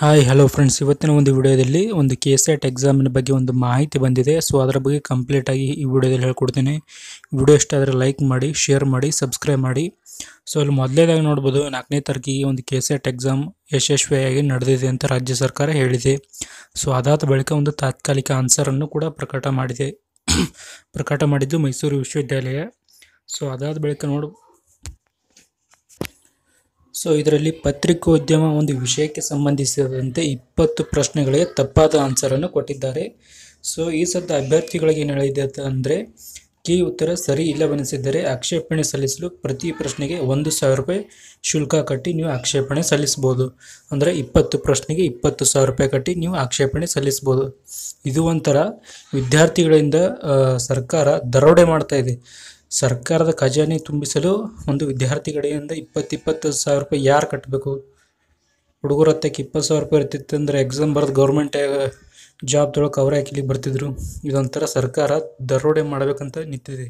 hi hello friends ಇವತ್ತಿನ ಒಂದು ವಿಡಿಯೋದಲ್ಲಿ ಒಂದು ಕೆ ಸೆಟ್ ಎಕ್ಸಾಮಿನ ಬಗ್ಗೆ ಒಂದು ಮಾಹಿತಿ ಬಂದಿದೆ ಸೊ ಅದರ ಬಗ್ಗೆ ಕಂಪ್ಲೀಟಾಗಿ ಈ ವಿಡಿಯೋದಲ್ಲಿ ಹೇಳ್ಕೊಡ್ತೀನಿ ವಿಡಿಯೋ ಇಷ್ಟ ಆದರೆ ಲೈಕ್ ಮಾಡಿ ಶೇರ್ ಮಾಡಿ ಸಬ್ಸ್ಕ್ರೈಬ್ ಮಾಡಿ ಸೊ ಅಲ್ಲಿ ಮೊದಲೇದಾಗಿ ನೋಡ್ಬೋದು ನಾಲ್ಕನೇ ತಾರೀಕಿಗೆ ಒಂದು ಕೆ ಸೆಟ್ ಎಕ್ಸಾಮ್ ಯಶಸ್ವಿಯಾಗಿ ನಡೆದಿದೆ ಅಂತ ರಾಜ್ಯ ಸರ್ಕಾರ ಹೇಳಿದೆ ಸೊ ಅದಾದ ಬಳಿಕ ಒಂದು ತಾತ್ಕಾಲಿಕ ಆನ್ಸರನ್ನು ಕೂಡ ಪ್ರಕಟ ಮಾಡಿದೆ ಪ್ರಕಟ ಮಾಡಿದ್ದು ಮೈಸೂರು ವಿಶ್ವವಿದ್ಯಾಲಯ ಸೊ ಅದಾದ ಬಳಿಕ ನೋಡು ಸೊ ಇದರಲ್ಲಿ ಪತ್ರಿಕೋದ್ಯಮ ಒಂದು ವಿಷಯಕ್ಕೆ ಸಂಬಂಧಿಸಿದಂತೆ ಇಪ್ಪತ್ತು ಪ್ರಶ್ನೆಗಳಿಗೆ ತಪ್ಪಾದ ಆನ್ಸರನ್ನು ಕೊಟ್ಟಿದ್ದಾರೆ ಸೊ ಈ ಸದ್ದ ಅಭ್ಯರ್ಥಿಗಳಿಗೆ ಏನು ಹೇಳಿದೆ ಅಂದರೆ ಕೀ ಉತ್ತರ ಸರಿ ಇಲ್ಲವೆನಿಸಿದ್ದರೆ ಆಕ್ಷೇಪಣೆ ಸಲ್ಲಿಸಲು ಪ್ರತಿ ಪ್ರಶ್ನೆಗೆ ಒಂದು ಸಾವಿರ ರೂಪಾಯಿ ಶುಲ್ಕ ಕಟ್ಟಿ ನೀವು ಆಕ್ಷೇಪಣೆ ಸಲ್ಲಿಸ್ಬೋದು ಅಂದರೆ ಇಪ್ಪತ್ತು ಪ್ರಶ್ನೆಗೆ ಇಪ್ಪತ್ತು ಸಾವಿರ ರೂಪಾಯಿ ಕಟ್ಟಿ ನೀವು ಆಕ್ಷೇಪಣೆ ಸಲ್ಲಿಸ್ಬೋದು ಇದು ಒಂಥರ ವಿದ್ಯಾರ್ಥಿಗಳಿಂದ ಸರ್ಕಾರ ದರೋಡೆ ಮಾಡ್ತಾ ಇದೆ ಸರ್ಕಾರದ ಖಜಾನೆ ತುಂಬಿಸಲು ಒಂದು ವಿದ್ಯಾರ್ಥಿ ಕಡೆಯಿಂದ ಇಪ್ಪತ್ತು ಇಪ್ಪತ್ತು ಸಾವಿರ ರೂಪಾಯಿ ಯಾರು ಕಟ್ಟಬೇಕು ಹುಡುಗರು ಹತ್ತಕ್ಕೆ ಇಪ್ಪತ್ತು ಸಾವಿರ ರೂಪಾಯಿ ಇರ್ತಿತ್ತು ಅಂದರೆ ಎಕ್ಸಾಮ್ ಬರೆದು ಗೌರ್ಮೆಂಟ್ ಜಾಬ್ದೊಳಗೆ ಅವರೇ ಹಾಕಿಲಿ ಬರ್ತಿದ್ರು ಇದೊಂಥರ ಸರ್ಕಾರ ದರೋಡೆ ಮಾಡಬೇಕಂತ ನಿಂತಿದೆ